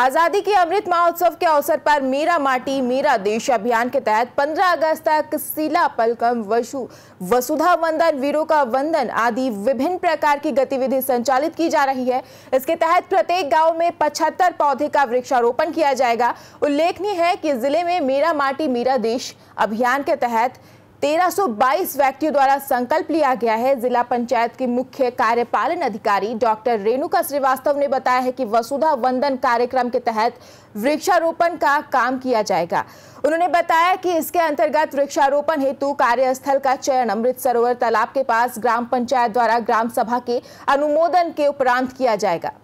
आज़ादी के अमृत महोत्सव के अवसर पर मेरा माटी मेरा देश अभियान के तहत 15 अगस्त तक सीला पलकम वशु वसुधा वंदन वीरों का वंदन आदि विभिन्न प्रकार की गतिविधि संचालित की जा रही है इसके तहत प्रत्येक गांव में 75 पौधे का वृक्षारोपण किया जाएगा उल्लेखनीय है कि जिले में मेरा माटी मेरा देश अभियान के तहत 1322 व्यक्तियों द्वारा संकल्प लिया गया है जिला पंचायत के मुख्य कार्यपालन अधिकारी डॉक्टर रेणुका श्रीवास्तव ने बताया है कि वसुधा वंदन कार्यक्रम के तहत वृक्षारोपण का काम किया जाएगा उन्होंने बताया कि इसके अंतर्गत वृक्षारोपण हेतु कार्यस्थल का चयन अमृत सरोवर तालाब के पास ग्राम पंचायत द्वारा ग्राम सभा के अनुमोदन के उपरांत किया जाएगा